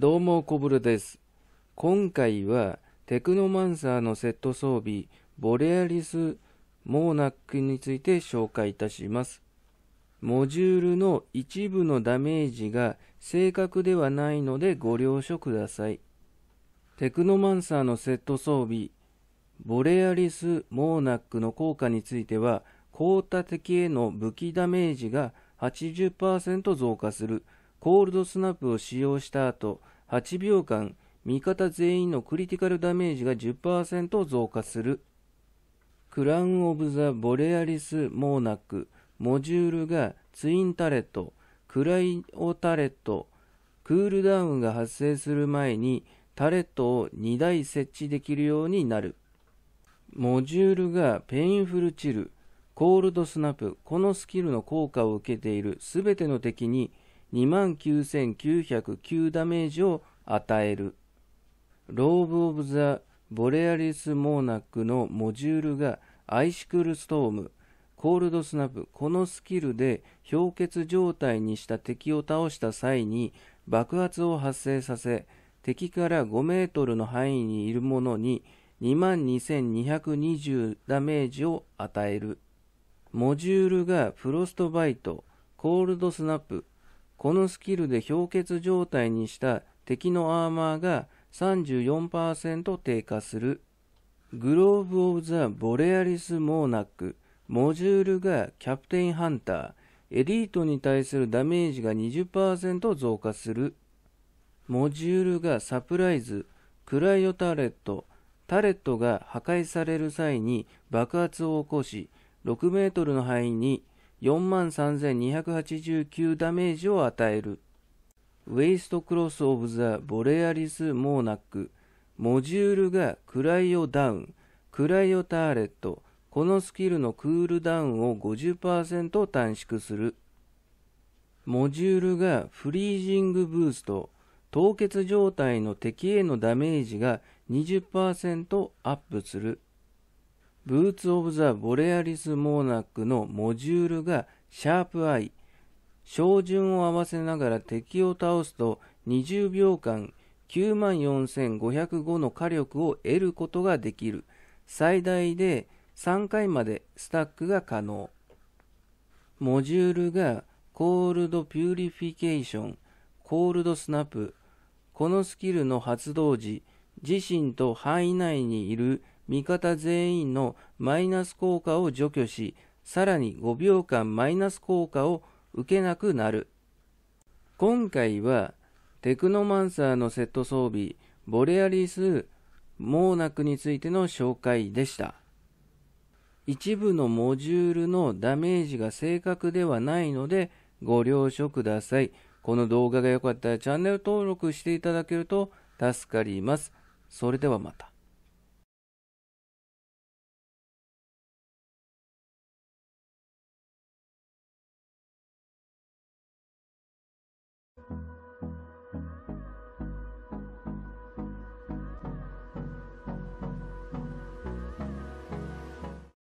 どうも、コブルです。今回は、テクノマンサーのセット装備、ボレアリス・モーナックについて紹介いたします。モジュールの一部のダメージが正確ではないのでご了承ください。テクノマンサーのセット装備、ボレアリス・モーナックの効果については、効果的への武器ダメージが80%増加する、コールドスナップを使用した後、8秒間、味方全員のクリティカルダメージが10%増加する。クラウン・オブ・ザ・ボレアリス・モーナック、モジュールがツインタレット、クライオタレット、クールダウンが発生する前にタレットを2台設置できるようになる。モジュールがペインフルチル、コールドスナップ、このスキルの効果を受けているすべての敵に29,909ダメージを与える。ローブ・オブ・ザ・ボレアリス・モーナックのモジュールがアイシクル・ストーム、コールド・スナップ、このスキルで氷結状態にした敵を倒した際に爆発を発生させ、敵から5メートルの範囲にいるものに22,220ダメージを与える。モジュールがフロストバイト、コールドスナップ、このスキルで氷結状態にした敵のアーマーが34%低下する。グローブ・オブ・ザ・ボレアリス・モーナック。モジュールがキャプテン・ハンター。エリートに対するダメージが20%増加する。モジュールがサプライズ。クライオタレット。タレットが破壊される際に爆発を起こし、6メートルの範囲に43,289ダメージを与える。ウェイストクロスオブザ・ボレアリス・モーナック。モジュールがクライオダウン、クライオターレット。このスキルのクールダウンを50%短縮する。モジュールがフリージングブースト。凍結状態の敵へのダメージが20%アップする。ブーツ・オブ・ザ・ボレアリス・モーナックのモジュールがシャープ I、照準を合わせながら敵を倒すと20秒間94,505の火力を得ることができる。最大で3回までスタックが可能。モジュールがコールド・ピューリフィケーション、コールド・スナップ。このスキルの発動時、自身と範囲内にいる味方全員のマイナス効果を除去し、さらに5秒間マイナス効果を受けなくなる。今回は、テクノマンサーのセット装備、ボレアリス・モーナクについての紹介でした。一部のモジュールのダメージが正確ではないので、ご了承ください。この動画が良かったらチャンネル登録していただけると助かります。それではまた。